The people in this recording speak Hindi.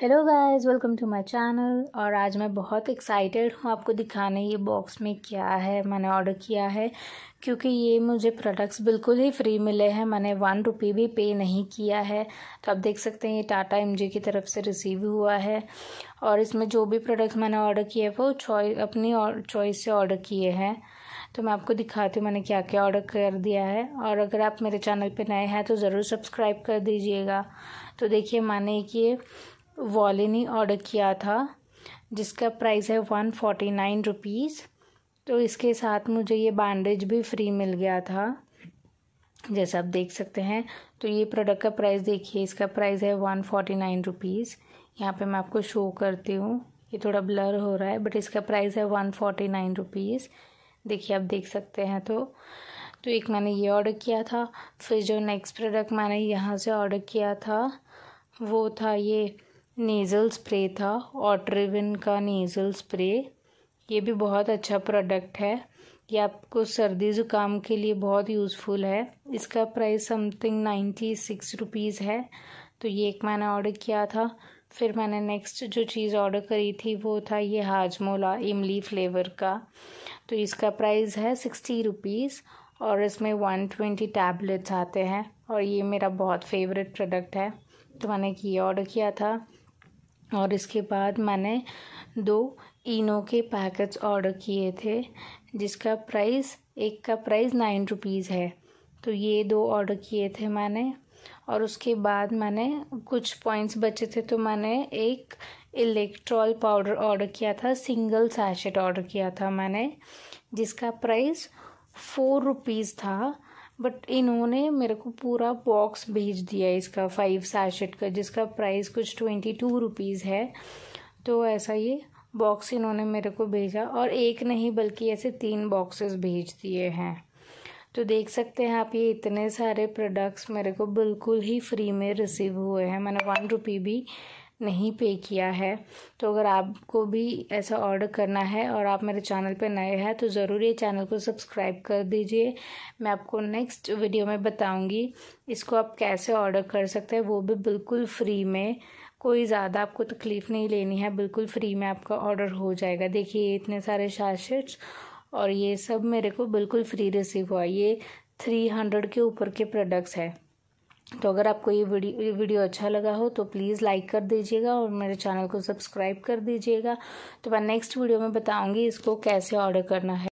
hello guys welcome to my channel और आज मैं बहुत एक्साइटेड हूँ आपको दिखाने ये बॉक्स में क्या है मैंने ऑर्डर किया है क्योंकि ये मुझे प्रोडक्ट्स बिल्कुल ही फ्री मिले हैं मैंने वन रुपी भी पे नहीं किया है तो आप देख सकते हैं ये टाटा एम की तरफ से रिसीव हुआ है और इसमें जो भी प्रोडक्ट्स मैंने ऑर्डर किए वो चॉइस अपनी चॉइस से ऑर्डर किए हैं तो मैं आपको दिखाती हूँ मैंने क्या क्या ऑर्डर कर दिया है और अगर आप मेरे चैनल पर नए हैं तो ज़रूर सब्सक्राइब कर दीजिएगा तो देखिए मैंने एक ये वॉलिनी ऑर्डर किया था जिसका प्राइस है वन फोर्टी नाइन रुपीज़ तो इसके साथ मुझे ये बैंडेज भी फ्री मिल गया था जैसा आप देख सकते हैं तो ये प्रोडक्ट का प्राइस देखिए इसका प्राइस है वन फोर्टी नाइन रुपीज़ यहाँ पर मैं आपको शो करती हूँ ये थोड़ा ब्लर हो रहा है बट इसका प्राइस है वन फोर्टी नाइन रुपीज़ देखिए आप देख सकते हैं तो तो एक मैंने ये ऑर्डर किया था फिर जो नेक्स्ट प्रोडक्ट मैंने यहाँ से ऑर्डर किया था वो था ये नेज़ल स्प्रे था ऑट्रिविन का नेज़ल स्प्रे ये भी बहुत अच्छा प्रोडक्ट है ये आपको सर्दी ज़ुकाम के लिए बहुत यूज़फुल है इसका price something ninety six rupees है तो ये एक मैंने ऑर्डर किया था फिर मैंने नेक्स्ट जो चीज़ ऑर्डर करी थी वो था ये हाजमोला इमली फ्लेवर का तो इसका प्राइस है सिक्सटी रुपीज़ और इसमें वन ट्वेंटी टैबलेट्स आते हैं और ये मेरा बहुत फेवरेट प्रोडक्ट है तो मैंने ये ऑर्डर किया था और इसके बाद मैंने दो इनो के पैकेट्स ऑर्डर किए थे जिसका प्राइस एक का प्राइस नाइन रुपीज़ है तो ये दो ऑर्डर किए थे मैंने और उसके बाद मैंने कुछ पॉइंट्स बचे थे तो मैंने एक इलेक्ट्रॉल पाउडर ऑर्डर किया था सिंगल सैशेट ऑर्डर किया था मैंने जिसका प्राइस फोर रुपीज़ था बट इन्होंने मेरे को पूरा बॉक्स भेज दिया इसका फाइव सैशेट का जिसका प्राइस कुछ ट्वेंटी टू रुपीज़ है तो ऐसा ये बॉक्स इन्होंने मेरे को भेजा और एक नहीं बल्कि ऐसे तीन बॉक्सेस भेज दिए हैं तो देख सकते हैं आप ये इतने सारे प्रोडक्ट्स मेरे को बिल्कुल ही फ्री में रिसीव हुए हैं मैंने वन रुपी भी नहीं पे किया है तो अगर आपको भी ऐसा ऑर्डर करना है और आप मेरे चैनल पे नए हैं तो ज़रूर ये चैनल को सब्सक्राइब कर दीजिए मैं आपको नेक्स्ट वीडियो में बताऊंगी इसको आप कैसे ऑर्डर कर सकते हैं वो भी बिल्कुल फ्री में कोई ज़्यादा आपको तकलीफ़ नहीं लेनी है बिल्कुल फ्री में आपका ऑर्डर हो जाएगा देखिए इतने सारे शाशिट्स और ये सब मेरे को बिल्कुल फ्री रिसीव हुआ ये थ्री हंड्रेड के ऊपर के प्रोडक्ट्स हैं तो अगर आपको ये वीडियो वीडियो अच्छा लगा हो तो प्लीज़ लाइक कर दीजिएगा और मेरे चैनल को सब्सक्राइब कर दीजिएगा तो मैं नेक्स्ट वीडियो में बताऊँगी इसको कैसे ऑर्डर करना है